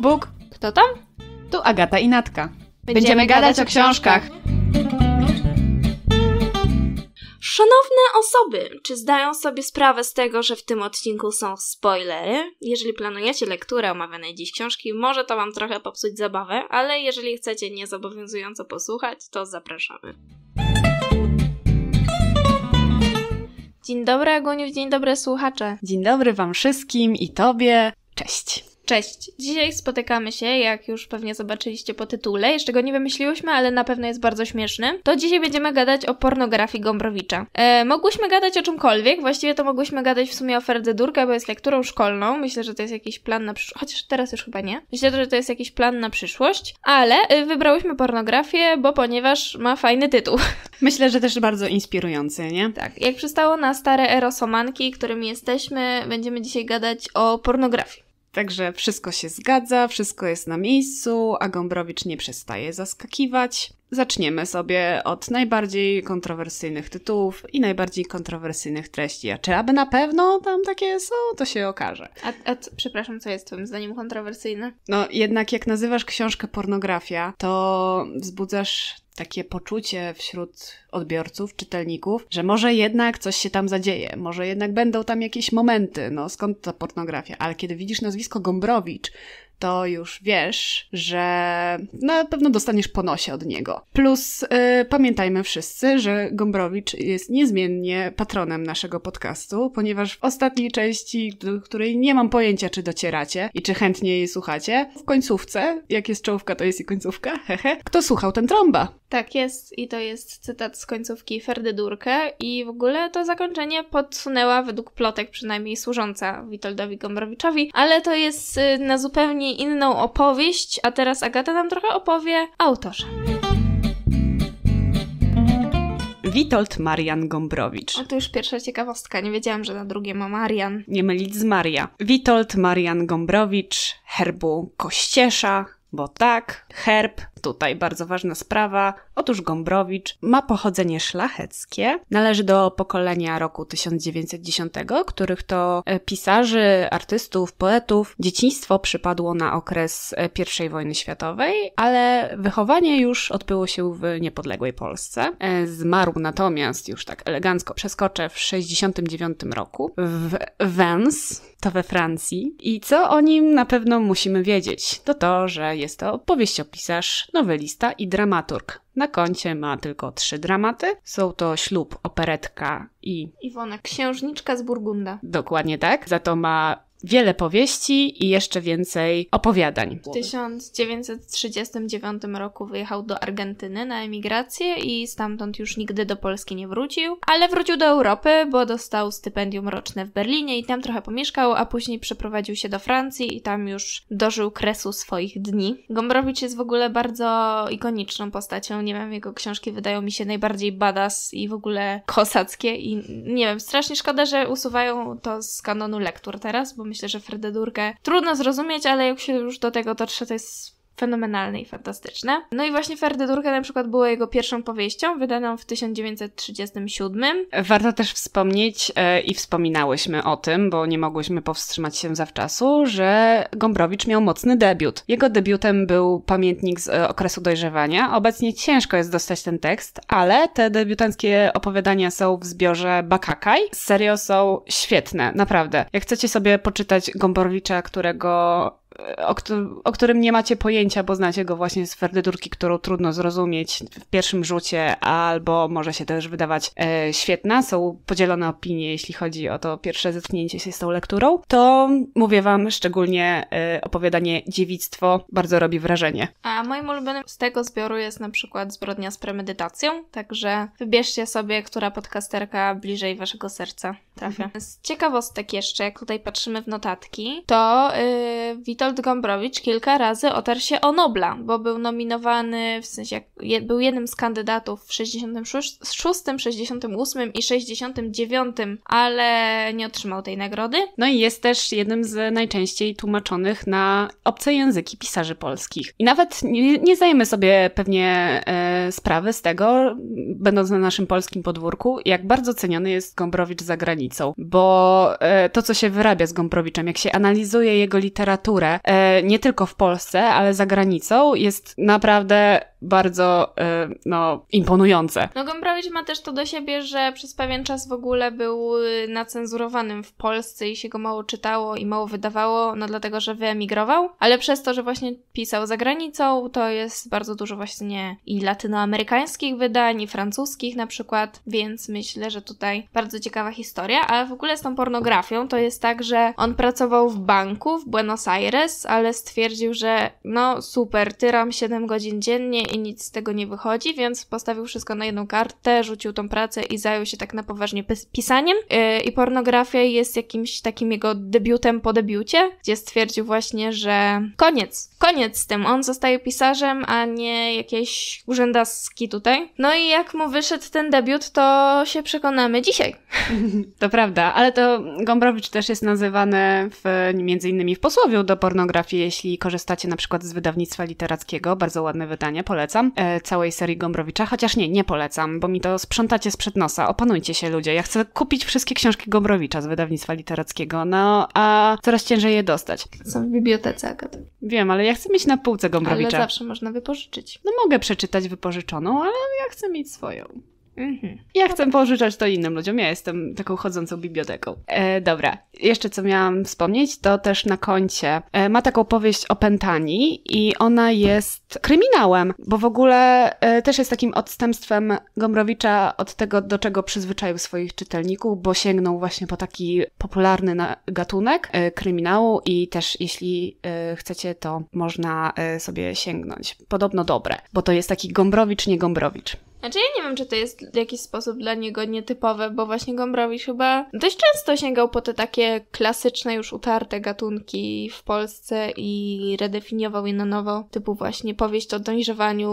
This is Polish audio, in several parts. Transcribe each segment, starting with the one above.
Bóg, Kto tam? Tu Agata i Natka. Będziemy, Będziemy gadać o książkach. Szanowne osoby, czy zdają sobie sprawę z tego, że w tym odcinku są spoilery? Jeżeli planujecie lekturę omawianej dziś książki, może to Wam trochę popsuć zabawę, ale jeżeli chcecie niezobowiązująco posłuchać, to zapraszamy. Dzień dobry, Aguniu, dzień dobry słuchacze. Dzień dobry Wam wszystkim i Tobie. Cześć. Cześć! Dzisiaj spotykamy się, jak już pewnie zobaczyliście po tytule, jeszcze go nie wymyśliłyśmy, ale na pewno jest bardzo śmieszny. To dzisiaj będziemy gadać o pornografii Gombrowicza. E, mogłyśmy gadać o czymkolwiek, właściwie to mogłyśmy gadać w sumie o Ferdze Durka, bo jest lekturą szkolną. Myślę, że to jest jakiś plan na przyszłość, chociaż teraz już chyba nie. Myślę, że to jest jakiś plan na przyszłość, ale e, wybrałyśmy pornografię, bo ponieważ ma fajny tytuł. Myślę, że też bardzo inspirujący, nie? Tak. Jak przystało na stare erosomanki, którymi jesteśmy, będziemy dzisiaj gadać o pornografii. Także wszystko się zgadza, wszystko jest na miejscu, a Gombrowicz nie przestaje zaskakiwać. Zaczniemy sobie od najbardziej kontrowersyjnych tytułów i najbardziej kontrowersyjnych treści. A czy aby na pewno tam takie są, to się okaże. A, a przepraszam, co jest Twoim zdaniem kontrowersyjne? No, jednak jak nazywasz książkę pornografia, to wzbudzasz takie poczucie wśród odbiorców, czytelników, że może jednak coś się tam zadzieje, może jednak będą tam jakieś momenty, no skąd ta pornografia? Ale kiedy widzisz nazwisko Gombrowicz, to już wiesz, że na pewno dostaniesz ponosie od niego. Plus yy, pamiętajmy wszyscy, że Gombrowicz jest niezmiennie patronem naszego podcastu, ponieważ w ostatniej części, do której nie mam pojęcia, czy docieracie i czy chętnie jej słuchacie, w końcówce, jak jest czołówka, to jest i końcówka, hehe, kto słuchał ten trąba? Tak jest i to jest cytat z końcówki Ferdy Durkę i w ogóle to zakończenie podsunęła według plotek przynajmniej służąca Witoldowi Gombrowiczowi, ale to jest y, na zupełnie inną opowieść, a teraz Agata nam trochę opowie autorze. Witold Marian Gombrowicz. A to już pierwsza ciekawostka, nie wiedziałam, że na drugie ma Marian. Nie mylić z Maria. Witold Marian Gombrowicz, herbu Kościesza, bo tak, herb Tutaj bardzo ważna sprawa. Otóż Gombrowicz ma pochodzenie szlacheckie, należy do pokolenia roku 1910, których to e, pisarzy, artystów, poetów dzieciństwo przypadło na okres e, I wojny światowej, ale wychowanie już odbyło się w niepodległej Polsce. E, zmarł natomiast, już tak elegancko przeskoczę, w 69 roku w Vence, to we Francji. I co o nim na pewno musimy wiedzieć? To to, że jest to powieściopisarz, nowelista i dramaturg. Na koncie ma tylko trzy dramaty. Są to Ślub, Operetka i... Iwona, Księżniczka z Burgunda. Dokładnie tak. Za to ma wiele powieści i jeszcze więcej opowiadań. W 1939 roku wyjechał do Argentyny na emigrację i stamtąd już nigdy do Polski nie wrócił, ale wrócił do Europy, bo dostał stypendium roczne w Berlinie i tam trochę pomieszkał, a później przeprowadził się do Francji i tam już dożył kresu swoich dni. Gombrowicz jest w ogóle bardzo ikoniczną postacią, nie wiem, jego książki wydają mi się najbardziej badass i w ogóle kosackie i nie wiem, strasznie szkoda, że usuwają to z kanonu lektur teraz, bo myślę, że Frededurkę trudno zrozumieć, ale jak się już do tego dotrze, to jest fenomenalne i fantastyczne. No i właśnie Ferdydurka na przykład była jego pierwszą powieścią, wydaną w 1937. Warto też wspomnieć e, i wspominałyśmy o tym, bo nie mogłyśmy powstrzymać się zawczasu, że Gombrowicz miał mocny debiut. Jego debiutem był pamiętnik z e, okresu dojrzewania. Obecnie ciężko jest dostać ten tekst, ale te debiutanckie opowiadania są w zbiorze Bakakaj. Serio są świetne, naprawdę. Jak chcecie sobie poczytać Gombrowicza, którego o, o, którym nie macie pojęcia, bo znacie go właśnie z ferdydurki, którą trudno zrozumieć w pierwszym rzucie, albo może się też wydawać e, świetna. Są podzielone opinie, jeśli chodzi o to pierwsze zetknięcie się z tą lekturą. To mówię wam szczególnie e, opowiadanie Dziewictwo bardzo robi wrażenie. A moim ulubionym z tego zbioru jest na przykład Zbrodnia z premedytacją, także wybierzcie sobie, która podcasterka bliżej waszego serca trafia. Mhm. Z ciekawostek jeszcze, jak tutaj patrzymy w notatki, to yy, Witold Gombrowicz kilka razy otarł się o Nobla, bo był nominowany, w sensie jak był jednym z kandydatów w 66, 68 i 69, ale nie otrzymał tej nagrody. No i jest też jednym z najczęściej tłumaczonych na obce języki pisarzy polskich. I nawet nie, nie zdajemy sobie pewnie e, sprawę z tego, będąc na naszym polskim podwórku, jak bardzo ceniony jest Gombrowicz za granicą, bo e, to, co się wyrabia z Gombrowiczem, jak się analizuje jego literaturę, e, nie tylko w Polsce, ale za granicą, jest naprawdę bardzo y, no, imponujące. No Gombrowicz ma też to do siebie, że przez pewien czas w ogóle był y, nacenzurowanym w Polsce i się go mało czytało i mało wydawało, no dlatego, że wyemigrował, ale przez to, że właśnie pisał za granicą, to jest bardzo dużo właśnie i latynoamerykańskich wydań, i francuskich na przykład, więc myślę, że tutaj bardzo ciekawa historia, ale w ogóle z tą pornografią to jest tak, że on pracował w banku w Buenos Aires, ale stwierdził, że no super, tyram 7 godzin dziennie i nic z tego nie wychodzi, więc postawił wszystko na jedną kartę, rzucił tą pracę i zajął się tak na poważnie pisaniem. Y, I pornografia jest jakimś takim jego debiutem po debiucie, gdzie stwierdził właśnie, że koniec, koniec z tym. On zostaje pisarzem, a nie jakieś urzędaski tutaj. No i jak mu wyszedł ten debiut, to się przekonamy dzisiaj. To prawda, ale to Gombrowicz też jest nazywany w, między innymi w posłowie do pornografii, jeśli korzystacie na przykład z wydawnictwa literackiego. Bardzo ładne wydanie, polecam polecam e, całej serii Gombrowicza, chociaż nie, nie polecam, bo mi to sprzątacie sprzed nosa. Opanujcie się ludzie. Ja chcę kupić wszystkie książki Gombrowicza z wydawnictwa literackiego, no a coraz ciężej je dostać. Są w bibliotece, Agata. Wiem, ale ja chcę mieć na półce Gombrowicza. Ale zawsze można wypożyczyć. No mogę przeczytać wypożyczoną, ale ja chcę mieć swoją. Mhm. Ja no chcę tak. pożyczać to innym ludziom. Ja jestem taką chodzącą biblioteką. E, dobra. Jeszcze co miałam wspomnieć, to też na koncie e, ma taką powieść o Pentani i ona jest kryminałem, bo w ogóle e, też jest takim odstępstwem Gombrowicza od tego, do czego przyzwyczaił swoich czytelników, bo sięgnął właśnie po taki popularny gatunek e, kryminału i też jeśli e, chcecie, to można e, sobie sięgnąć. Podobno dobre, bo to jest taki Gombrowicz, nie Gombrowicz. Znaczy ja nie wiem, czy to jest w jakiś sposób dla niego nietypowe, bo właśnie Gombrowicz chyba dość często sięgał po te takie klasyczne, już utarte gatunki w Polsce i redefiniował je na nowo, typu właśnie powieść o dojrzewaniu,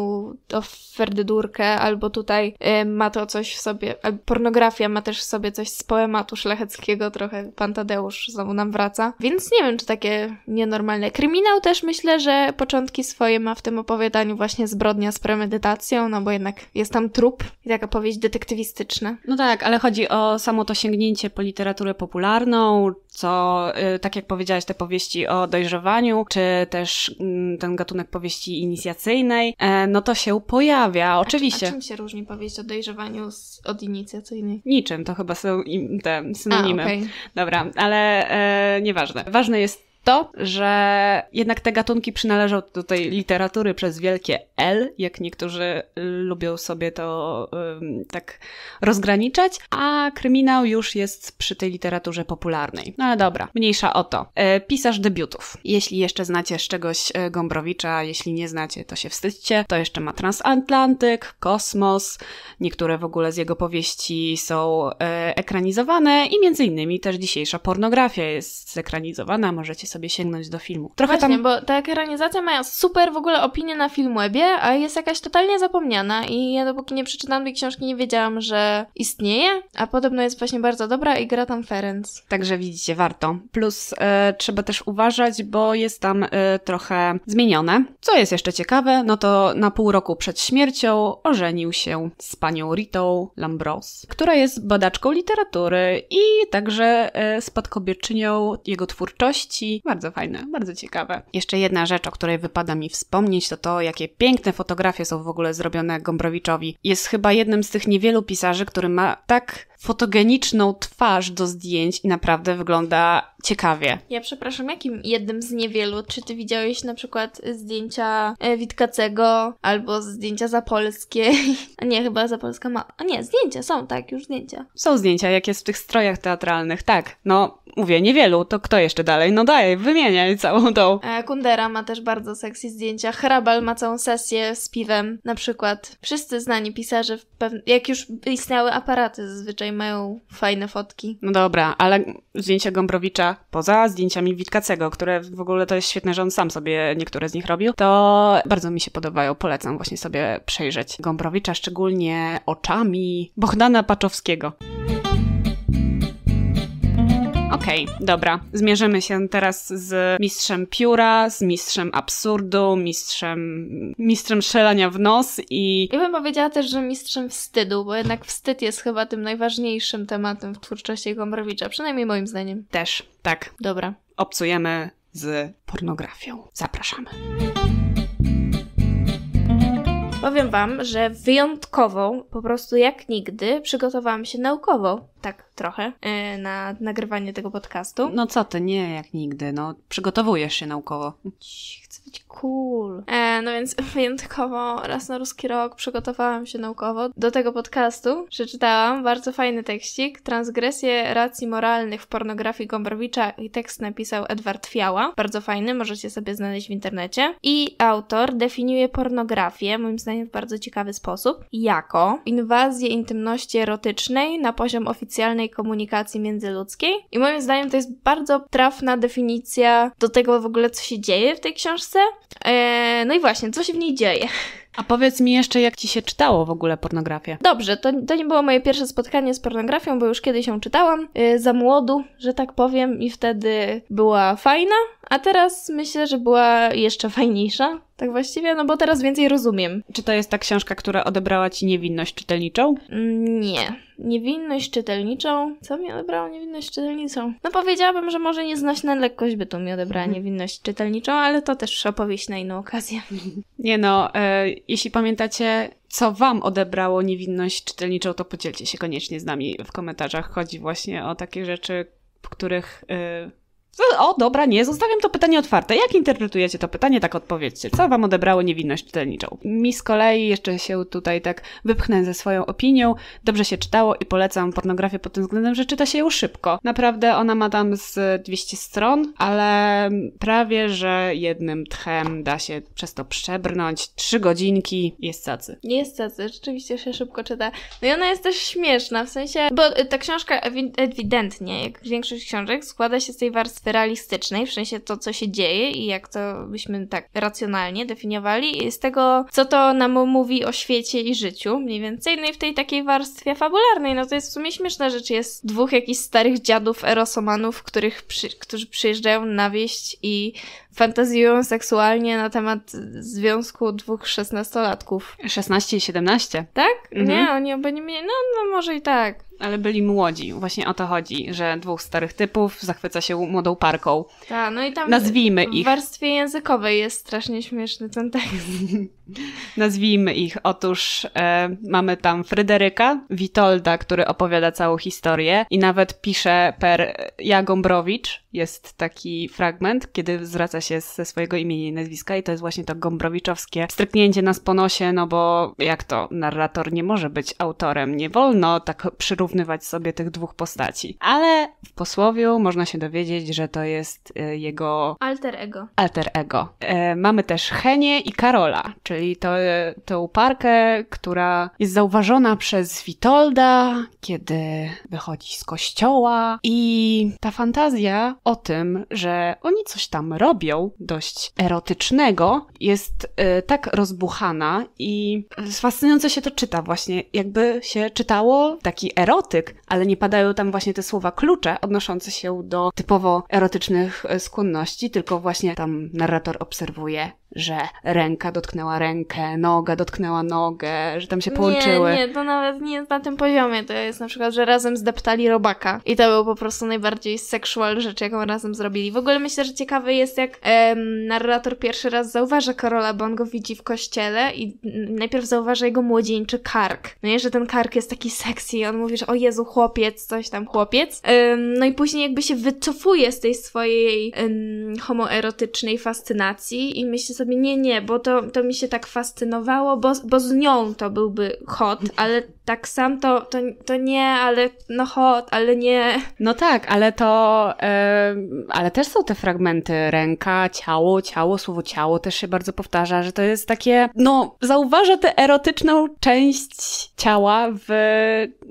o ferdydurkę, albo tutaj y, ma to coś w sobie, pornografia ma też w sobie coś z poematu szlacheckiego, trochę pan Tadeusz znowu nam wraca, więc nie wiem, czy takie nienormalne. Kryminał też myślę, że początki swoje ma w tym opowiadaniu właśnie zbrodnia z premedytacją, no bo jednak jest tam trup i taka powieść detektywistyczna. No tak, ale chodzi o samo to sięgnięcie po literaturę popularną, co, y, tak jak powiedziałaś, te powieści o dojrzewaniu, czy też mm, ten gatunek powieści inicjacyjnej, e, no to się pojawia, oczywiście. A, a czym się różni powieść o dojrzewaniu z, od inicjacyjnej? Niczym, to chyba są im, te synonimy. A, okay. Dobra, ale e, nieważne. Ważne jest to, że jednak te gatunki przynależą do tej literatury przez wielkie L, jak niektórzy lubią sobie to um, tak rozgraniczać, a kryminał już jest przy tej literaturze popularnej. No ale dobra, mniejsza o to. E, pisarz debiutów. Jeśli jeszcze znacie z czegoś e, Gombrowicza, jeśli nie znacie, to się wstydźcie. To jeszcze ma Transatlantyk, Kosmos, niektóre w ogóle z jego powieści są e, ekranizowane i między innymi też dzisiejsza pornografia jest zekranizowana, możecie sobie sobie sięgnąć do filmu. Trochę Właśnie, tam... bo ta ekranizacja ma super w ogóle opinię na Filmwebie, a jest jakaś totalnie zapomniana i ja dopóki nie przeczytałam tej książki nie wiedziałam, że istnieje, a podobno jest właśnie bardzo dobra i gra tam Ferenc. Także widzicie, warto. Plus e, trzeba też uważać, bo jest tam e, trochę zmienione. Co jest jeszcze ciekawe, no to na pół roku przed śmiercią ożenił się z panią Ritą Lambros, która jest badaczką literatury i także e, spadkobierczynią jego twórczości bardzo fajne, bardzo ciekawe. Jeszcze jedna rzecz, o której wypada mi wspomnieć, to to, jakie piękne fotografie są w ogóle zrobione Gombrowiczowi. Jest chyba jednym z tych niewielu pisarzy, który ma tak fotogeniczną twarz do zdjęć i naprawdę wygląda ciekawie. Ja przepraszam, jakim jednym z niewielu? Czy ty widziałeś na przykład zdjęcia e, Witkacego albo zdjęcia Zapolskiej? A nie, chyba Zapolska ma... A nie, zdjęcia są, tak, już zdjęcia. Są zdjęcia, jak jest w tych strojach teatralnych, tak. No, mówię, niewielu, to kto jeszcze dalej? No daj, wymieniaj całą tą. E, Kundera ma też bardzo sexy zdjęcia, Hrabal ma całą sesję z piwem, na przykład. Wszyscy znani pisarze, jak już istniały aparaty zazwyczaj mają fajne fotki. No dobra, ale zdjęcia Gombrowicza, poza zdjęciami Witkacego, które w ogóle to jest świetne, że on sam sobie niektóre z nich robił, to bardzo mi się podobają. Polecam właśnie sobie przejrzeć Gombrowicza, szczególnie oczami Bohdana Paczowskiego. Okej, okay, dobra. Zmierzymy się teraz z mistrzem pióra, z mistrzem absurdu, mistrzem, mistrzem strzelania w nos i... Ja bym powiedziała też, że mistrzem wstydu, bo jednak wstyd jest chyba tym najważniejszym tematem w twórczości Gombrowicza, przynajmniej moim zdaniem. Też, tak. Dobra. Obcujemy z pornografią. Zapraszamy. Powiem wam, że wyjątkowo, po prostu jak nigdy, przygotowałam się naukowo, tak trochę, e, na nagrywanie tego podcastu. No co ty, nie jak nigdy, no przygotowujesz się naukowo chcę być cool. E, no więc wyjątkowo raz na ruski rok przygotowałam się naukowo do tego podcastu. Przeczytałam bardzo fajny tekstik, transgresje racji moralnych w pornografii Gombrowicza i tekst napisał Edward Fiała. Bardzo fajny, możecie sobie znaleźć w internecie. I autor definiuje pornografię, moim zdaniem w bardzo ciekawy sposób, jako inwazję intymności erotycznej na poziom oficjalnej komunikacji międzyludzkiej. I moim zdaniem to jest bardzo trafna definicja do tego w ogóle, co się dzieje w tej książce, książce. Eee, no i właśnie, co się w niej dzieje? A powiedz mi jeszcze, jak ci się czytało w ogóle pornografię? Dobrze, to, to nie było moje pierwsze spotkanie z pornografią, bo już kiedyś ją czytałam, yy, za młodu, że tak powiem, i wtedy była fajna, a teraz myślę, że była jeszcze fajniejsza. Tak właściwie, no bo teraz więcej rozumiem. Czy to jest ta książka, która odebrała ci niewinność czytelniczą? Mm, nie. Niewinność czytelniczą? Co mi odebrało niewinność czytelniczą? No powiedziałabym, że może nieznośna lekkość by tu mi odebrała niewinność czytelniczą, ale to też opowieść na inną okazję. Nie no, e, jeśli pamiętacie, co wam odebrało niewinność czytelniczą, to podzielcie się koniecznie z nami w komentarzach. Chodzi właśnie o takie rzeczy, w których... E, o, dobra, nie, zostawiam to pytanie otwarte. Jak interpretujecie to pytanie? Tak odpowiedzcie. Co wam odebrało niewinność czytelniczą? Mi z kolei jeszcze się tutaj tak wypchnę ze swoją opinią. Dobrze się czytało i polecam pornografię pod tym względem, że czyta się ją szybko. Naprawdę ona ma tam z 200 stron, ale prawie, że jednym tchem da się przez to przebrnąć. Trzy godzinki jest cacy. Jest cacy, rzeczywiście się szybko czyta. No i ona jest też śmieszna, w sensie, bo ta książka ewidentnie, jak większość książek, składa się z tej warstwy realistycznej, w sensie to, co się dzieje i jak to byśmy tak racjonalnie definiowali, z tego, co to nam mówi o świecie i życiu, mniej więcej, no i w tej takiej warstwie fabularnej, no to jest w sumie śmieszna rzecz, jest dwóch jakichś starych dziadów erosomanów, których przy, którzy przyjeżdżają na wieść i fantazjują seksualnie na temat związku dwóch szesnastolatków. 16 i 17. Tak? Mhm. Nie, oni oby nie mieli, no, no może i tak. Ale byli młodzi, właśnie o to chodzi, że dwóch starych typów zachwyca się młodą parką. Tak, no i tam. Nazwijmy ich. W warstwie językowej jest strasznie śmieszny ten tekst. Nazwijmy ich. Otóż e, mamy tam Fryderyka, Witolda, który opowiada całą historię i nawet pisze per Jagombrowicz. Jest taki fragment, kiedy zwraca się ze swojego imienia i nazwiska i to jest właśnie to gombrowiczowskie stryknięcie nas po nosie, no bo jak to, narrator nie może być autorem, nie wolno tak przyrównywać sobie tych dwóch postaci. Ale w posłowiu można się dowiedzieć, że to jest e, jego. Alter ego. Alter ego. E, mamy też Henie i Karola, czyli to, e, tę parkę, która jest zauważona przez Witolda, kiedy wychodzi z kościoła. I ta fantazja o tym, że oni coś tam robią, dość erotycznego, jest e, tak rozbuchana i fascynująco się to czyta, właśnie jakby się czytało taki erotyk, ale nie padają tam właśnie te słowa klucze odnoszące odnoszący się do typowo erotycznych e, skłonności, tylko właśnie tam narrator obserwuje że ręka dotknęła rękę, noga dotknęła nogę, że tam się połączyły. Nie, nie, to nawet nie jest na tym poziomie. To jest na przykład, że razem zdeptali robaka i to był po prostu najbardziej sexual rzecz, jaką razem zrobili. W ogóle myślę, że ciekawy jest, jak em, narrator pierwszy raz zauważa Karola, bo on go widzi w kościele i najpierw zauważa jego młodzieńczy kark. No i że ten kark jest taki sexy, on mówi, że o Jezu, chłopiec, coś tam, chłopiec. Em, no i później jakby się wycofuje z tej swojej em, homoerotycznej fascynacji i myśli sobie, sobie, nie, nie, bo to, to mi się tak fascynowało, bo, bo z nią to byłby hot, ale tak sam to, to, to nie, ale no hot, ale nie. No tak, ale to, ale też są te fragmenty, ręka, ciało, ciało, słowo ciało też się bardzo powtarza, że to jest takie, no zauważa tę erotyczną część ciała w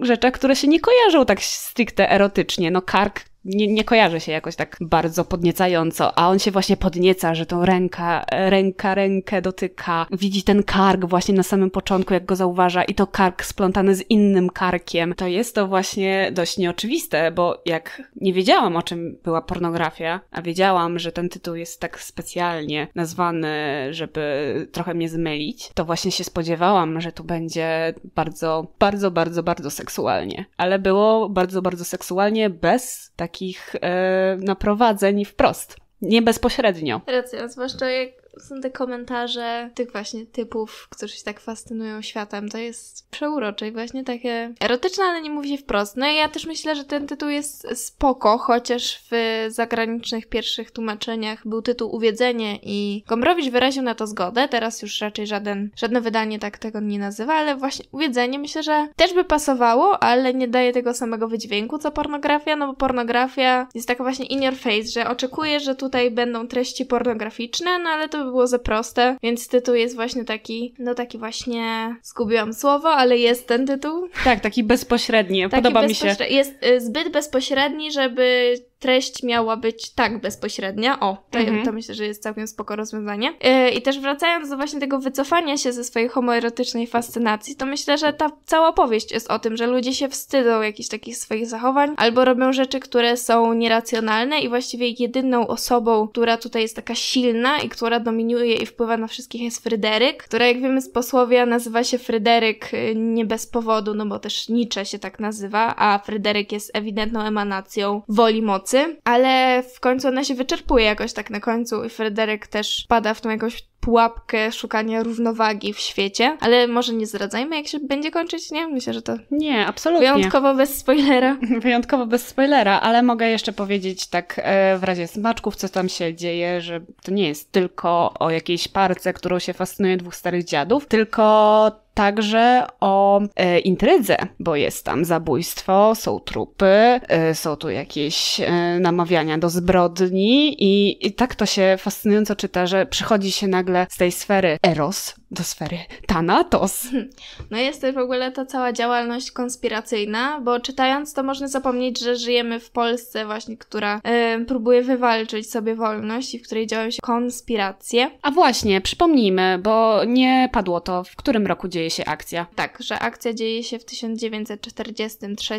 rzeczach, które się nie kojarzą tak stricte erotycznie, no kark nie, nie kojarzy się jakoś tak bardzo podniecająco, a on się właśnie podnieca, że tą ręka, ręka rękę dotyka, widzi ten kark właśnie na samym początku, jak go zauważa i to kark splątany z innym karkiem. To jest to właśnie dość nieoczywiste, bo jak nie wiedziałam o czym była pornografia, a wiedziałam, że ten tytuł jest tak specjalnie nazwany, żeby trochę mnie zmylić, to właśnie się spodziewałam, że tu będzie bardzo, bardzo, bardzo, bardzo seksualnie. Ale było bardzo, bardzo seksualnie bez tak takich e, naprowadzeń wprost nie bezpośrednio. Racja, zwłaszcza jak są te komentarze tych właśnie typów, którzy się tak fascynują światem. To jest przeurocze i właśnie takie erotyczne, ale nie mówi się wprost. No i ja też myślę, że ten tytuł jest spoko, chociaż w zagranicznych pierwszych tłumaczeniach był tytuł Uwiedzenie i Gombrowicz wyraził na to zgodę. Teraz już raczej żaden, żadne wydanie tak tego nie nazywa, ale właśnie Uwiedzenie myślę, że też by pasowało, ale nie daje tego samego wydźwięku co pornografia, no bo pornografia jest taka właśnie in your face, że oczekuje, że tutaj będą treści pornograficzne, no ale to by było za proste, więc tytuł jest właśnie taki, no taki właśnie, zgubiłam słowo, ale jest ten tytuł. Tak, taki bezpośredni, taki podoba bezpośredni. mi się. Jest y, zbyt bezpośredni, żeby treść miała być tak bezpośrednia. O, to, mhm. to myślę, że jest całkiem spoko rozwiązanie. Yy, I też wracając do właśnie tego wycofania się ze swojej homoerotycznej fascynacji, to myślę, że ta cała powieść jest o tym, że ludzie się wstydzą jakichś takich swoich zachowań albo robią rzeczy, które są nieracjonalne i właściwie jedyną osobą, która tutaj jest taka silna i która dominuje i wpływa na wszystkich jest Fryderyk, która jak wiemy z posłowia nazywa się Fryderyk e, nie bez powodu, no bo też Nietzsche się tak nazywa, a Fryderyk jest ewidentną emanacją woli mocy mocy, ale w końcu ona się wyczerpuje jakoś tak na końcu i Frederik też pada w tą jakąś pułapkę szukania równowagi w świecie, ale może nie zdradzajmy, jak się będzie kończyć, nie? Myślę, że to. Nie, absolutnie. Wyjątkowo bez spoilera. Wyjątkowo bez spoilera, ale mogę jeszcze powiedzieć tak e, w razie smaczków, co tam się dzieje, że to nie jest tylko o jakiejś parce, którą się fascynuje dwóch starych dziadów, tylko także o e, intrydze, bo jest tam zabójstwo, są trupy, e, są tu jakieś e, namawiania do zbrodni i, i tak to się fascynująco czyta, że przychodzi się nagle z tej sfery eros do sfery Thanatos. No jest też w ogóle ta cała działalność konspiracyjna, bo czytając to można zapomnieć, że żyjemy w Polsce właśnie, która y, próbuje wywalczyć sobie wolność i w której działają się konspiracje. A właśnie, przypomnijmy, bo nie padło to, w którym roku dzieje się akcja. Tak, że akcja dzieje się w 1943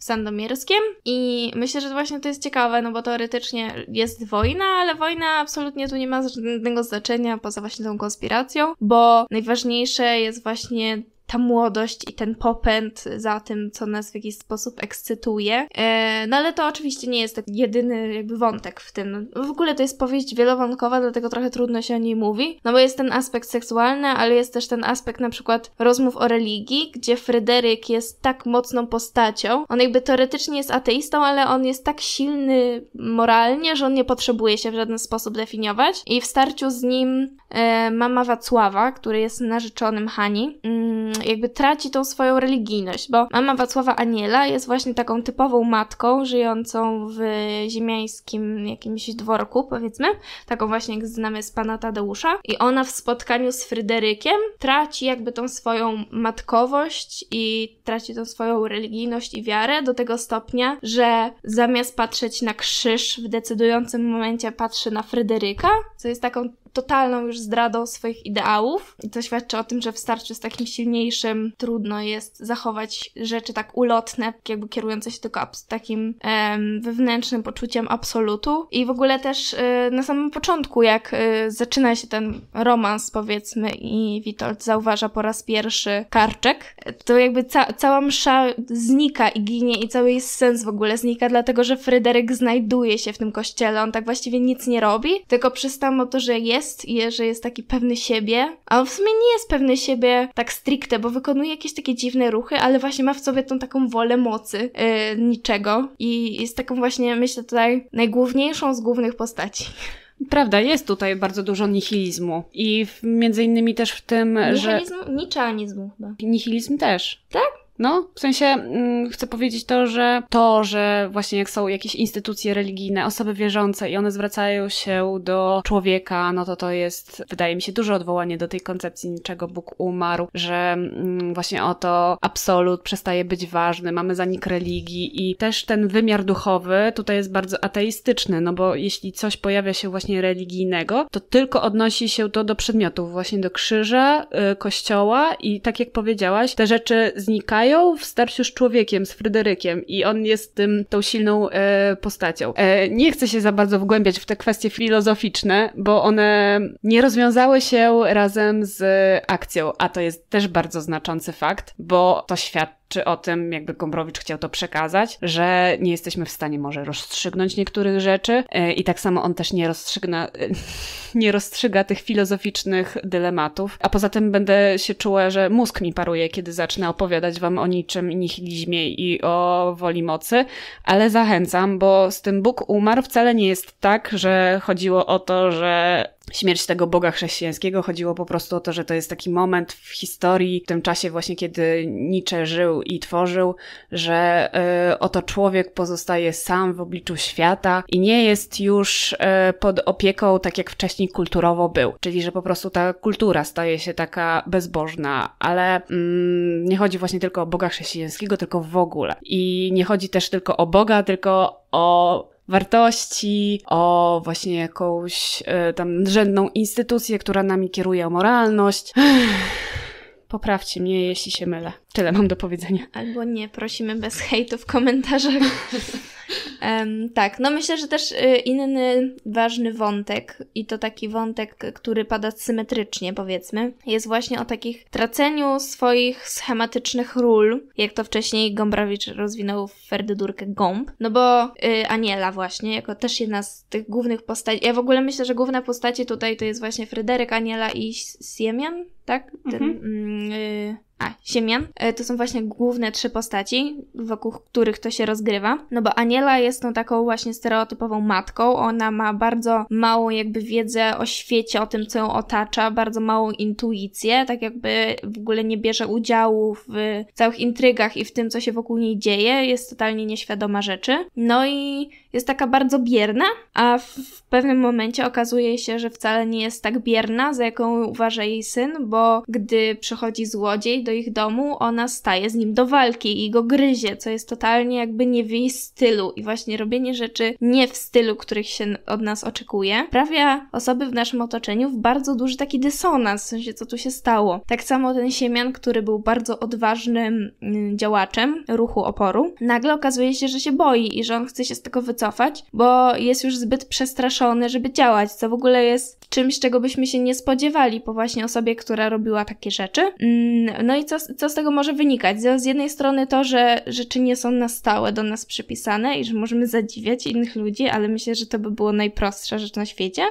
w Sandomierskiem i myślę, że właśnie to jest ciekawe, no bo teoretycznie jest wojna, ale wojna absolutnie tu nie ma żadnego znaczenia poza właśnie tą konspiracją, bo najważniejsze jest właśnie ta młodość i ten popęd za tym, co nas w jakiś sposób ekscytuje. E, no ale to oczywiście nie jest taki jedyny jakby wątek w tym. No, w ogóle to jest powieść wielowątkowa, dlatego trochę trudno się o niej mówi, no bo jest ten aspekt seksualny, ale jest też ten aspekt na przykład rozmów o religii, gdzie Fryderyk jest tak mocną postacią. On jakby teoretycznie jest ateistą, ale on jest tak silny moralnie, że on nie potrzebuje się w żaden sposób definiować. I w starciu z nim e, mama Wacława, który jest narzeczonym Hani, mm, jakby traci tą swoją religijność, bo mama Wacława Aniela jest właśnie taką typową matką, żyjącą w ziemiańskim jakimś dworku, powiedzmy, taką właśnie jak znamy z pana Tadeusza i ona w spotkaniu z Fryderykiem traci jakby tą swoją matkowość i traci tą swoją religijność i wiarę do tego stopnia, że zamiast patrzeć na krzyż w decydującym momencie patrzy na Fryderyka, co jest taką totalną już zdradą swoich ideałów. I to świadczy o tym, że w starciu z takim silniejszym trudno jest zachować rzeczy tak ulotne, jakby kierujące się tylko takim em, wewnętrznym poczuciem absolutu. I w ogóle też y, na samym początku, jak y, zaczyna się ten romans, powiedzmy, i Witold zauważa po raz pierwszy karczek, to jakby ca cała msza znika i ginie, i cały jej sens w ogóle znika, dlatego że Fryderyk znajduje się w tym kościele. On tak właściwie nic nie robi, tylko przystało to, że jest jest, że jest taki pewny siebie, a on w sumie nie jest pewny siebie tak stricte, bo wykonuje jakieś takie dziwne ruchy, ale właśnie ma w sobie tą taką wolę mocy yy, niczego i jest taką właśnie, myślę tutaj, najgłówniejszą z głównych postaci. Prawda, jest tutaj bardzo dużo nihilizmu i w, między innymi też w tym, Nihilizm, że... Nihilizmu? Niczanizmu chyba. Nihilizm też. Tak? No, w sensie mm, chcę powiedzieć to, że to, że właśnie jak są jakieś instytucje religijne, osoby wierzące i one zwracają się do człowieka, no to to jest, wydaje mi się, duże odwołanie do tej koncepcji niczego Bóg umarł, że mm, właśnie oto absolut przestaje być ważny, mamy zanik religii i też ten wymiar duchowy tutaj jest bardzo ateistyczny, no bo jeśli coś pojawia się właśnie religijnego, to tylko odnosi się to do przedmiotów, właśnie do krzyża, y, kościoła i tak jak powiedziałaś, te rzeczy znikają grają w Starciu z Człowiekiem, z Fryderykiem i on jest tym, tą silną e, postacią. E, nie chcę się za bardzo wgłębiać w te kwestie filozoficzne, bo one nie rozwiązały się razem z akcją, a to jest też bardzo znaczący fakt, bo to świat czy o tym, jakby Gombrowicz chciał to przekazać, że nie jesteśmy w stanie może rozstrzygnąć niektórych rzeczy e, i tak samo on też nie rozstrzygna, nie rozstrzyga tych filozoficznych dylematów. A poza tym będę się czuła, że mózg mi paruje, kiedy zacznę opowiadać wam o niczym i nihilizmie i o woli mocy, ale zachęcam, bo z tym Bóg umarł wcale nie jest tak, że chodziło o to, że śmierć tego Boga chrześcijańskiego. Chodziło po prostu o to, że to jest taki moment w historii, w tym czasie właśnie, kiedy Nietzsche żył i tworzył, że y, oto człowiek pozostaje sam w obliczu świata i nie jest już y, pod opieką, tak jak wcześniej kulturowo był. Czyli, że po prostu ta kultura staje się taka bezbożna, ale mm, nie chodzi właśnie tylko o Boga chrześcijańskiego, tylko w ogóle. I nie chodzi też tylko o Boga, tylko o wartości, o właśnie jakąś y, tam rzędną instytucję, która nami kieruje, o moralność. Poprawcie mnie, jeśli się mylę. Tyle mam do powiedzenia. Albo nie, prosimy bez hejtu w komentarzach. um, tak, no myślę, że też y, inny ważny wątek, i to taki wątek, który pada symetrycznie, powiedzmy, jest właśnie o takich traceniu swoich schematycznych ról, jak to wcześniej Gombrowicz rozwinął w Ferdydurkę Gomb. No bo y, Aniela, właśnie, jako też jedna z tych głównych postaci. Ja w ogóle myślę, że główne postacie tutaj to jest właśnie Fryderyk, Aniela i Siemian, tak? Ten, mhm. Mm, y a Siemian, e, to są właśnie główne trzy postaci, wokół których to się rozgrywa. No bo Aniela jest tą taką właśnie stereotypową matką, ona ma bardzo małą jakby wiedzę o świecie, o tym co ją otacza, bardzo małą intuicję, tak jakby w ogóle nie bierze udziału w całych intrygach i w tym co się wokół niej dzieje, jest totalnie nieświadoma rzeczy. No i jest taka bardzo bierna, a w pewnym momencie okazuje się, że wcale nie jest tak bierna, za jaką uważa jej syn, bo gdy przychodzi złodziej do do ich domu, ona staje z nim do walki i go gryzie, co jest totalnie jakby nie w jej stylu. I właśnie robienie rzeczy nie w stylu, których się od nas oczekuje, sprawia osoby w naszym otoczeniu w bardzo duży taki dysonans, w sensie co tu się stało. Tak samo ten Siemian, który był bardzo odważnym mm, działaczem ruchu oporu, nagle okazuje się, że się boi i że on chce się z tego wycofać, bo jest już zbyt przestraszony, żeby działać, co w ogóle jest czymś, czego byśmy się nie spodziewali po właśnie osobie, która robiła takie rzeczy. Mm, no i i co, co z tego może wynikać? Z jednej strony to, że rzeczy nie są na stałe do nas przypisane i że możemy zadziwiać innych ludzi, ale myślę, że to by było najprostsza rzecz na świecie.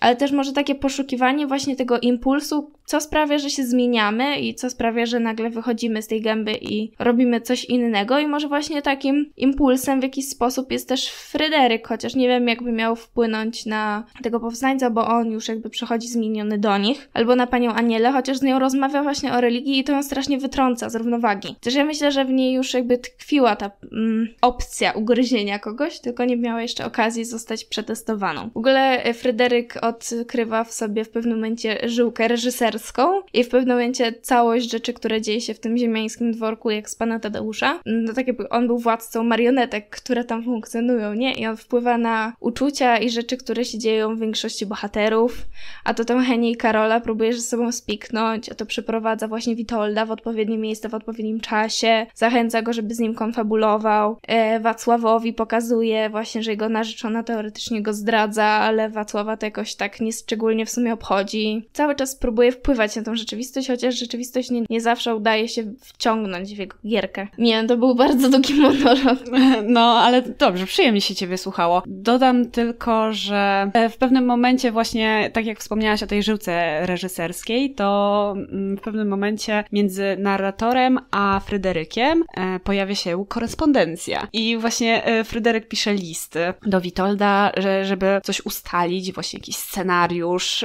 Ale też może takie poszukiwanie właśnie tego impulsu, co sprawia, że się zmieniamy i co sprawia, że nagle wychodzimy z tej gęby i robimy coś innego. I może właśnie takim impulsem w jakiś sposób jest też Fryderyk, chociaż nie wiem, jakby miał wpłynąć na tego powstańca, bo on już jakby przychodzi zmieniony do nich, albo na panią Anielę, chociaż z nią rozmawia właśnie o religii i to ją strasznie wytrąca z równowagi. Też ja myślę, że w niej już jakby tkwiła ta mm, opcja ugryzienia kogoś, tylko nie miała jeszcze okazji zostać przetestowaną. W ogóle e, Fryderyk odkrywa w sobie w pewnym momencie żyłkę reżyserską i w pewnym momencie całość rzeczy, które dzieje się w tym ziemiańskim dworku, jak z pana Tadeusza, no tak jakby on był władcą marionetek, które tam funkcjonują, nie? I on wpływa na uczucia i rzeczy, które się dzieją w większości bohaterów, a to tam Henie i Karola próbuje ze sobą spiknąć, a to przyprowadza właśnie Witolda. Witolda w odpowiednie miejsce, w odpowiednim czasie, zachęca go, żeby z nim konfabulował. E, Wacławowi pokazuje właśnie, że jego narzeczona teoretycznie go zdradza, ale Wacława to jakoś tak nieszczególnie w sumie obchodzi. Cały czas próbuje wpływać na tą rzeczywistość, chociaż rzeczywistość nie, nie zawsze udaje się wciągnąć w jego gierkę. Nie, to był bardzo długi monolog. No, ale dobrze, przyjemnie się ciebie słuchało. Dodam tylko, że e, w pewnym momencie właśnie, tak jak wspomniałaś o tej żyłce reżyserskiej, to mm, w pewnym momencie między narratorem a Fryderykiem e, pojawia się korespondencja. I właśnie e, Fryderyk pisze listy do Witolda, że, żeby coś ustalić, właśnie jakiś scenariusz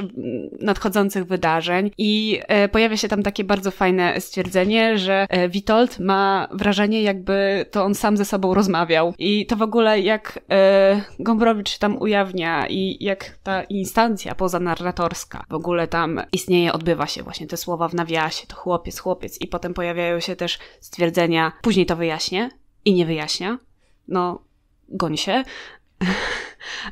nadchodzących wydarzeń. I e, pojawia się tam takie bardzo fajne stwierdzenie, że Witold ma wrażenie, jakby to on sam ze sobą rozmawiał. I to w ogóle jak Gombrowicz tam ujawnia i jak ta instancja pozanarratorska w ogóle tam istnieje, odbywa się właśnie te słowa w nawiasie, to chłopie chłopiec, chłopiec. I potem pojawiają się też stwierdzenia, później to wyjaśnię i nie wyjaśnia. No, goń się.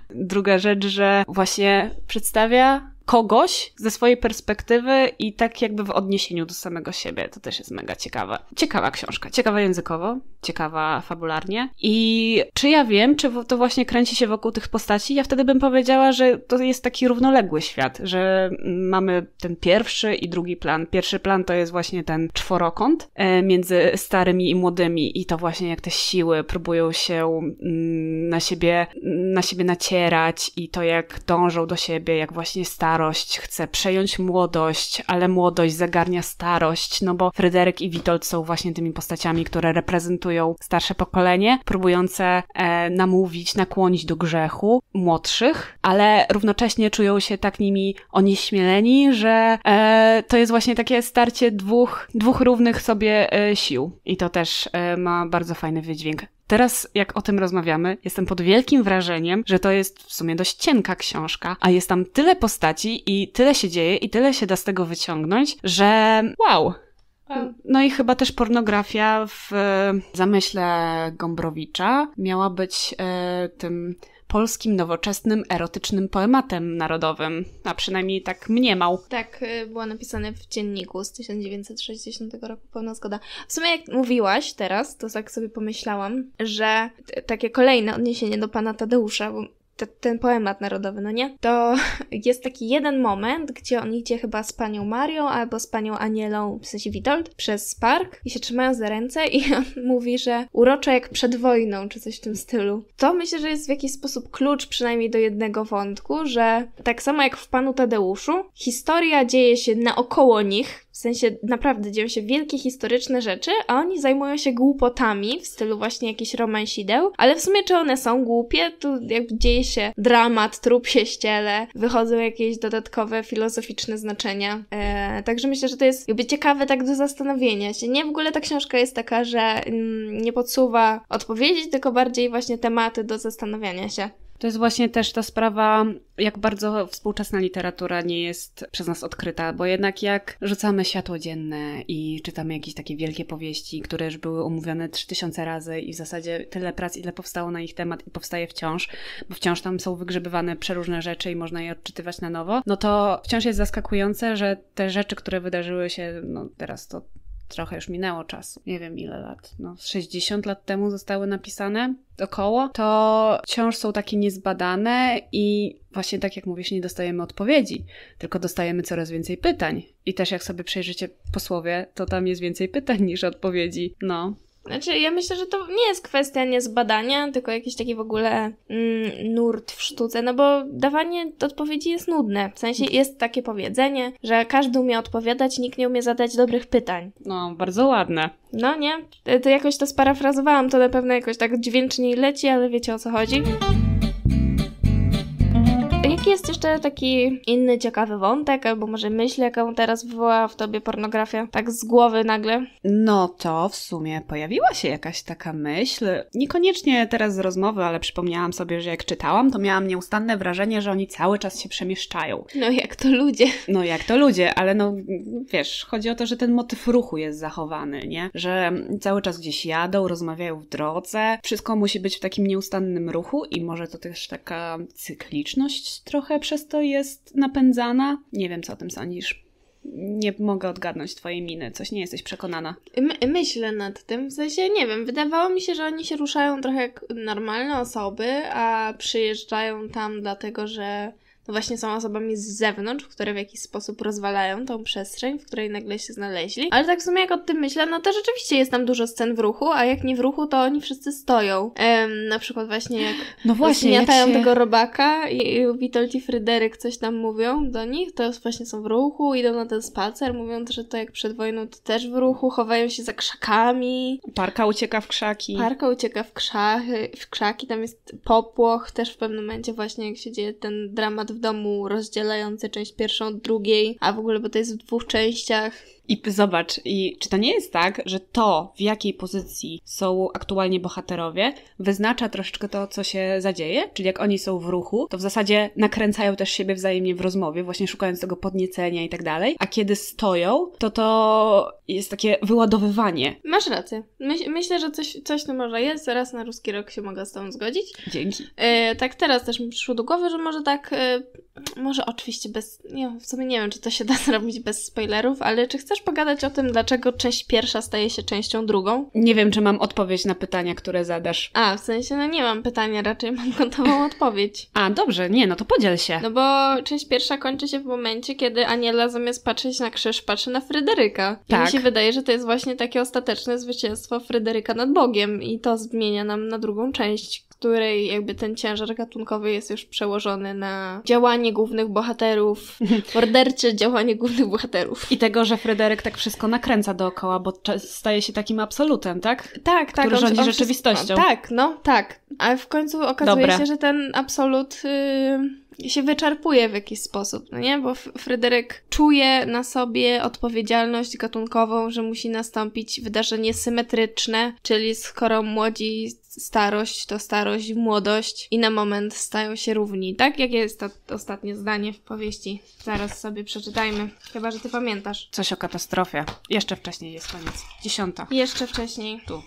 Druga rzecz, że właśnie przedstawia kogoś ze swojej perspektywy i tak jakby w odniesieniu do samego siebie. To też jest mega ciekawe. Ciekawa książka, ciekawa językowo, ciekawa fabularnie. I czy ja wiem, czy to właśnie kręci się wokół tych postaci? Ja wtedy bym powiedziała, że to jest taki równoległy świat, że mamy ten pierwszy i drugi plan. Pierwszy plan to jest właśnie ten czworokąt e, między starymi i młodymi i to właśnie jak te siły próbują się mm, na siebie, na siebie nacierać i to jak dążą do siebie, jak właśnie stary starość, chce przejąć młodość, ale młodość zagarnia starość, no bo Fryderyk i Witold są właśnie tymi postaciami, które reprezentują starsze pokolenie, próbujące e, namówić, nakłonić do grzechu młodszych, ale równocześnie czują się tak nimi onieśmieleni, że e, to jest właśnie takie starcie dwóch, dwóch równych sobie e, sił. I to też e, ma bardzo fajny wydźwięk. Teraz, jak o tym rozmawiamy, jestem pod wielkim wrażeniem, że to jest w sumie dość cienka książka, a jest tam tyle postaci i tyle się dzieje i tyle się da z tego wyciągnąć, że wow! No i chyba też pornografia w zamyśle Gombrowicza miała być e, tym polskim nowoczesnym erotycznym poematem narodowym, a przynajmniej tak mniemał. Tak, y, było napisane w dzienniku z 1960 roku, pełna zgoda. W sumie jak mówiłaś teraz, to tak sobie pomyślałam, że takie kolejne odniesienie do pana Tadeusza, bo te, ten poemat narodowy, no nie? To jest taki jeden moment, gdzie on idzie chyba z panią Marią albo z panią Anielą, w sensie Witold, przez park i się trzymają za ręce i on mówi, że urocze jak przed wojną, czy coś w tym stylu. To myślę, że jest w jakiś sposób klucz przynajmniej do jednego wątku, że tak samo jak w panu Tadeuszu, historia dzieje się naokoło nich, w sensie naprawdę dzieją się wielkie historyczne rzeczy, a oni zajmują się głupotami w stylu właśnie jakichś romansideł, ale w sumie czy one są głupie, tu jakby dzieje się dramat, trup się ściele, wychodzą jakieś dodatkowe filozoficzne znaczenia. Eee, także myślę, że to jest jakby ciekawe tak do zastanowienia się. Nie w ogóle ta książka jest taka, że mm, nie podsuwa odpowiedzi, tylko bardziej właśnie tematy do zastanawiania się. To jest właśnie też ta sprawa, jak bardzo współczesna literatura nie jest przez nas odkryta, bo jednak jak rzucamy światło dzienne i czytamy jakieś takie wielkie powieści, które już były omówione 3000 razy i w zasadzie tyle prac, ile powstało na ich temat i powstaje wciąż, bo wciąż tam są wygrzebywane przeróżne rzeczy i można je odczytywać na nowo, no to wciąż jest zaskakujące, że te rzeczy, które wydarzyły się, no teraz to trochę już minęło czasu, nie wiem ile lat, no 60 lat temu zostały napisane około, to wciąż są takie niezbadane i właśnie tak jak mówisz, nie dostajemy odpowiedzi, tylko dostajemy coraz więcej pytań. I też jak sobie przejrzycie posłowie, to tam jest więcej pytań niż odpowiedzi. No, znaczy, ja myślę, że to nie jest kwestia nie tylko jakiś taki w ogóle mm, nurt w sztuce, no bo dawanie odpowiedzi jest nudne. W sensie jest takie powiedzenie, że każdy umie odpowiadać, nikt nie umie zadać dobrych pytań. No, bardzo ładne. No nie? E, to jakoś to sparafrazowałam, to na pewno jakoś tak dźwięcznie leci, ale wiecie o co chodzi. Tak, jest jeszcze taki inny ciekawy wątek, albo może myśl, jaką teraz wywoła w tobie pornografia, tak z głowy nagle? No to w sumie pojawiła się jakaś taka myśl. Niekoniecznie teraz z rozmowy, ale przypomniałam sobie, że jak czytałam, to miałam nieustanne wrażenie, że oni cały czas się przemieszczają. No jak to ludzie. No jak to ludzie, ale no wiesz, chodzi o to, że ten motyw ruchu jest zachowany, nie? Że cały czas gdzieś jadą, rozmawiają w drodze, wszystko musi być w takim nieustannym ruchu i może to też taka cykliczność trochę trochę przez to jest napędzana. Nie wiem, co o tym sądzisz nie mogę odgadnąć twojej miny, coś nie jesteś przekonana. My, myślę nad tym, w sensie nie wiem, wydawało mi się, że oni się ruszają trochę jak normalne osoby, a przyjeżdżają tam dlatego, że to no właśnie są osobami z zewnątrz, które w jakiś sposób rozwalają tą przestrzeń, w której nagle się znaleźli. Ale tak w sumie jak o tym myślę, no to rzeczywiście jest tam dużo scen w ruchu, a jak nie w ruchu, to oni wszyscy stoją. Ehm, na przykład właśnie jak no właśnie, się... tego robaka i, i Witold i Fryderyk coś tam mówią do nich, to właśnie są w ruchu, idą na ten spacer, mówiąc, że to jak przed wojną to też w ruchu, chowają się za krzakami. Parka ucieka w krzaki. Parka ucieka w krzaki, w krzaki tam jest popłoch, też w pewnym momencie właśnie jak się dzieje ten dramat w domu rozdzielające część pierwszą od drugiej, a w ogóle, bo to jest w dwóch częściach, i zobacz, i czy to nie jest tak, że to, w jakiej pozycji są aktualnie bohaterowie, wyznacza troszeczkę to, co się zadzieje? Czyli jak oni są w ruchu, to w zasadzie nakręcają też siebie wzajemnie w rozmowie, właśnie szukając tego podniecenia i tak dalej. A kiedy stoją, to to jest takie wyładowywanie. Masz rację. myślę, że coś, coś tu może jest. Zaraz na ruski rok się mogę z tą zgodzić. Dzięki. E, tak teraz też mi przyszło do głowy, że może tak, e, może oczywiście bez, nie, w sumie nie wiem, czy to się da zrobić bez spoilerów, ale czy chcesz Chcesz pogadać o tym, dlaczego część pierwsza staje się częścią drugą? Nie wiem, czy mam odpowiedź na pytania, które zadasz. A, w sensie, no nie mam pytania, raczej mam gotową odpowiedź. A, dobrze, nie, no to podziel się. No bo część pierwsza kończy się w momencie, kiedy Aniela zamiast patrzeć na krzyż, patrzy na Fryderyka. I tak. mi się tak. wydaje, że to jest właśnie takie ostateczne zwycięstwo Fryderyka nad Bogiem i to zmienia nam na drugą część, której jakby ten ciężar gatunkowy jest już przełożony na działanie głównych bohaterów, mordercze działanie głównych bohaterów. I tego, że Fryderyk tak wszystko nakręca dookoła, bo staje się takim absolutem, tak? Tak, tak. Który rządzi on, rzeczywistością. tak, no, tak. Ale w końcu okazuje Dobre. się, że ten absolut... Yy się wyczerpuje w jakiś sposób, no nie? Bo Fryderyk czuje na sobie odpowiedzialność gatunkową, że musi nastąpić wydarzenie symetryczne, czyli skoro młodzi starość to starość, młodość i na moment stają się równi. Tak? jak jest to ostatnie zdanie w powieści? Zaraz sobie przeczytajmy. Chyba, że ty pamiętasz. Coś o katastrofie. Jeszcze wcześniej jest koniec. Dziesiąta. Jeszcze wcześniej. Tu.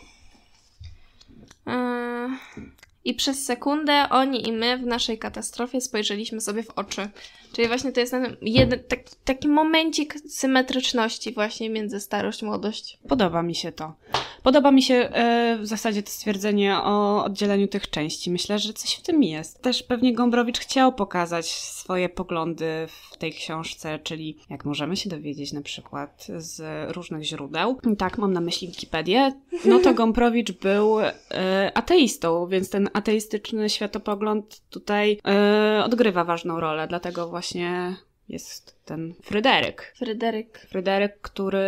Eee, i przez sekundę oni i my w naszej katastrofie spojrzeliśmy sobie w oczy. Czyli właśnie to jest ten taki, taki momencik symetryczności właśnie między starość, młodość. Podoba mi się to. Podoba mi się e, w zasadzie to stwierdzenie o oddzieleniu tych części. Myślę, że coś w tym jest. Też pewnie Gombrowicz chciał pokazać swoje poglądy w tej książce, czyli jak możemy się dowiedzieć na przykład z różnych źródeł. Tak, mam na myśli Wikipedię. No to Gombrowicz był e, ateistą, więc ten ateistyczny światopogląd tutaj e, odgrywa ważną rolę, dlatego właśnie właśnie jest ten Fryderyk. Fryderyk. Fryderyk, który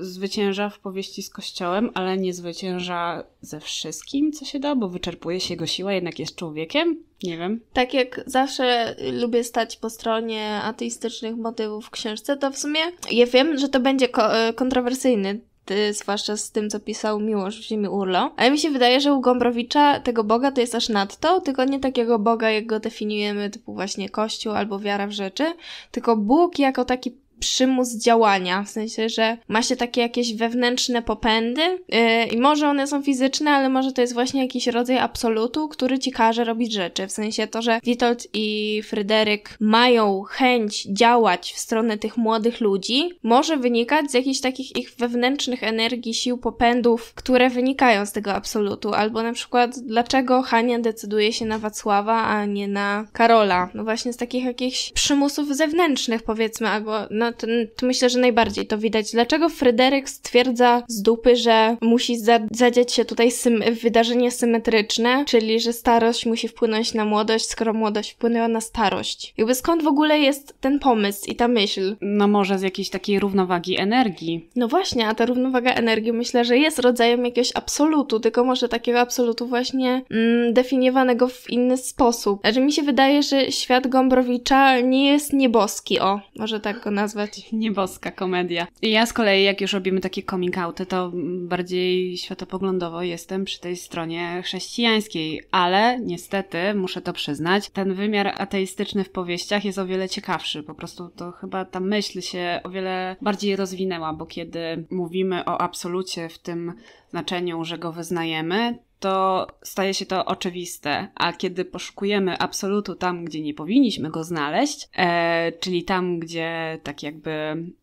y, zwycięża w powieści z kościołem, ale nie zwycięża ze wszystkim, co się da, bo wyczerpuje się jego siła, jednak jest człowiekiem. Nie wiem. Tak jak zawsze lubię stać po stronie ateistycznych motywów w książce, to w sumie ja wiem, że to będzie ko y, kontrowersyjny konflikty, zwłaszcza z tym, co pisał Miłosz w Ziemi Urlo. Ale mi się wydaje, że u Gombrowicza tego Boga to jest aż nadto, tylko nie takiego Boga, jak go definiujemy, typu właśnie Kościół albo wiara w rzeczy, tylko Bóg jako taki przymus działania, w sensie, że ma się takie jakieś wewnętrzne popędy yy, i może one są fizyczne, ale może to jest właśnie jakiś rodzaj absolutu, który ci każe robić rzeczy. W sensie to, że Witold i Fryderyk mają chęć działać w stronę tych młodych ludzi, może wynikać z jakichś takich ich wewnętrznych energii, sił, popędów, które wynikają z tego absolutu. Albo na przykład, dlaczego Hania decyduje się na Wacława, a nie na Karola? No właśnie z takich jakichś przymusów zewnętrznych, powiedzmy, albo no to, to, myślę, że najbardziej to widać. Dlaczego Fryderyk stwierdza z dupy, że musi za zadziać się tutaj sym wydarzenie symetryczne, czyli że starość musi wpłynąć na młodość, skoro młodość wpłynęła na starość? Jakby skąd w ogóle jest ten pomysł i ta myśl? No może z jakiejś takiej równowagi energii. No właśnie, a ta równowaga energii myślę, że jest rodzajem jakiegoś absolutu, tylko może takiego absolutu właśnie mm, definiowanego w inny sposób. Że znaczy, mi się wydaje, że świat Gombrowicza nie jest nieboski, o, może tak go nazwać nieboska komedia. I ja z kolei, jak już robimy takie coming outy, to bardziej światopoglądowo jestem przy tej stronie chrześcijańskiej, ale niestety, muszę to przyznać, ten wymiar ateistyczny w powieściach jest o wiele ciekawszy. Po prostu to chyba ta myśl się o wiele bardziej rozwinęła, bo kiedy mówimy o absolucie w tym znaczeniu, że go wyznajemy, to staje się to oczywiste, a kiedy poszukujemy absolutu tam, gdzie nie powinniśmy go znaleźć, e, czyli tam, gdzie tak jakby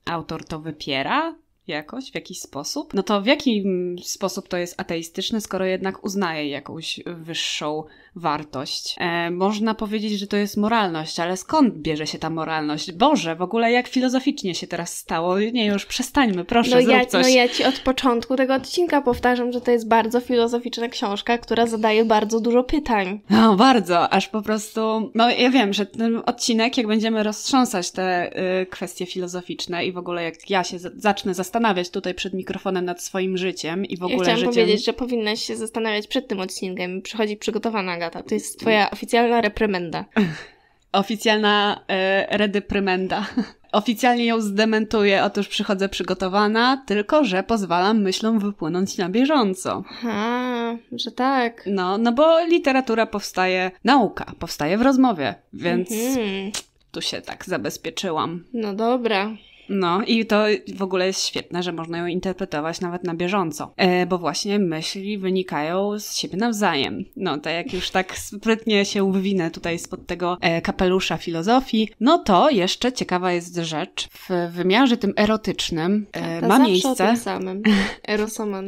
autor to wypiera, jakoś, w jakiś sposób, no to w jaki sposób to jest ateistyczne, skoro jednak uznaje jakąś wyższą wartość. E, można powiedzieć, że to jest moralność, ale skąd bierze się ta moralność? Boże, w ogóle jak filozoficznie się teraz stało. Nie, już przestańmy, proszę, no zrób ja, coś. No ja ci od początku tego odcinka powtarzam, że to jest bardzo filozoficzna książka, która zadaje bardzo dużo pytań. No, bardzo, aż po prostu... No ja wiem, że ten odcinek, jak będziemy roztrząsać te y, kwestie filozoficzne i w ogóle jak ja się zacznę zastanawiać tutaj przed mikrofonem nad swoim życiem i w ogóle ja chciałam życiem... powiedzieć, że powinnaś się zastanawiać przed tym odcinkiem. Przychodzi przygotowana Agata. To jest twoja oficjalna reprymenda. Oficjalna e, redyprymenda. Oficjalnie ją zdementuję, otóż przychodzę przygotowana, tylko że pozwalam myślom wypłynąć na bieżąco. A że tak. No, no bo literatura powstaje, nauka powstaje w rozmowie, więc mhm. tu się tak zabezpieczyłam. No dobra. No i to w ogóle jest świetne, że można ją interpretować nawet na bieżąco, e, bo właśnie myśli wynikają z siebie nawzajem. No tak jak już tak sprytnie się wywinę tutaj spod tego e, kapelusza filozofii, no to jeszcze ciekawa jest rzecz w wymiarze tym erotycznym e, tak, ma miejsce. O tym samym. Erosoman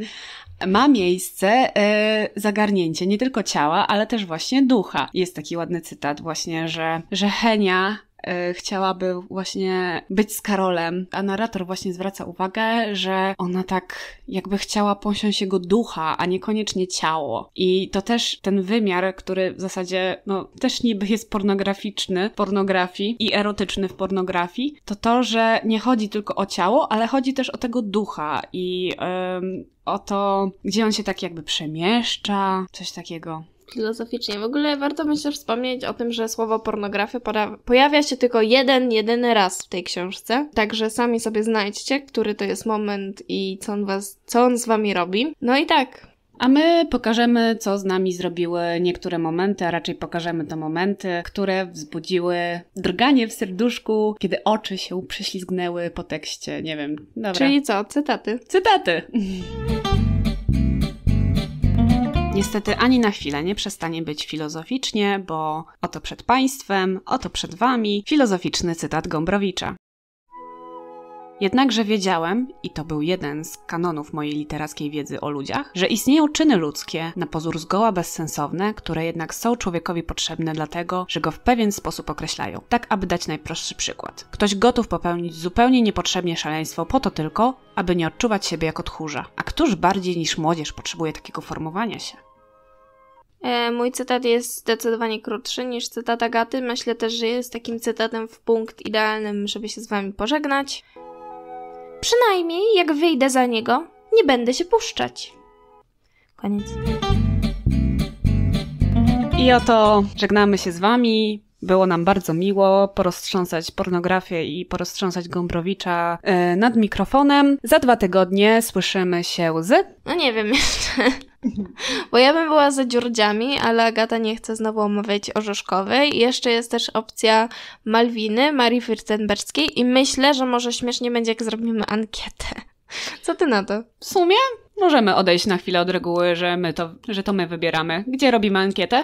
ma miejsce e, zagarnięcie nie tylko ciała, ale też właśnie ducha. Jest taki ładny cytat właśnie, że, że Henia E, chciałaby właśnie być z Karolem, a narrator właśnie zwraca uwagę, że ona tak jakby chciała posiąść jego ducha, a niekoniecznie ciało. I to też ten wymiar, który w zasadzie no, też niby jest pornograficzny w pornografii i erotyczny w pornografii, to to, że nie chodzi tylko o ciało, ale chodzi też o tego ducha i yy, o to, gdzie on się tak jakby przemieszcza, coś takiego filozoficznie. W ogóle warto myślę wspomnieć o tym, że słowo pornografia pojawia się tylko jeden, jedyny raz w tej książce. Także sami sobie znajdźcie, który to jest moment i co on, was, co on z wami robi. No i tak, a my pokażemy, co z nami zrobiły niektóre momenty, a raczej pokażemy te momenty, które wzbudziły drganie w serduszku, kiedy oczy się prześlizgnęły po tekście. Nie wiem, dobra. Czyli co? Cytaty. Cytaty! Niestety ani na chwilę nie przestanie być filozoficznie, bo oto przed Państwem, oto przed Wami filozoficzny cytat Gombrowicza. Jednakże wiedziałem, i to był jeden z kanonów mojej literackiej wiedzy o ludziach, że istnieją czyny ludzkie, na pozór zgoła bezsensowne, które jednak są człowiekowi potrzebne dlatego, że go w pewien sposób określają. Tak, aby dać najprostszy przykład. Ktoś gotów popełnić zupełnie niepotrzebnie szaleństwo po to tylko, aby nie odczuwać siebie jako tchórza. A któż bardziej niż młodzież potrzebuje takiego formowania się? E, mój cytat jest zdecydowanie krótszy niż cytat Agaty. Myślę też, że jest takim cytatem w punkt idealnym, żeby się z wami pożegnać. Przynajmniej jak wyjdę za niego, nie będę się puszczać. Koniec. I oto żegnamy się z wami. Było nam bardzo miło poroztrząsać pornografię i poroztrząsać Gombrowicza e, nad mikrofonem. Za dwa tygodnie słyszymy się łzy. No nie wiem jeszcze. Bo ja bym była za dziurdziami, ale Agata nie chce znowu omawiać orzeszkowej. Jeszcze jest też opcja Malwiny, Marii Wirtenberskiej i myślę, że może śmiesznie będzie, jak zrobimy ankietę. Co ty na to? W sumie możemy odejść na chwilę od reguły, że, my to, że to my wybieramy. Gdzie robimy ankietę?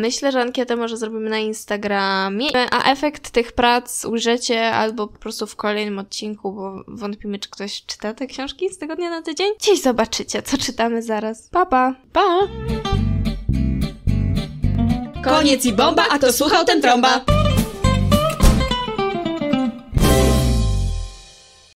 Myślę, że ankietę może zrobimy na Instagramie, a efekt tych prac ujrzecie albo po prostu w kolejnym odcinku, bo wątpimy, czy ktoś czyta te książki z tygodnia na tydzień. Dziś zobaczycie, co czytamy zaraz. Pa, pa! pa. Koniec i bomba, a to słuchał ten trąba!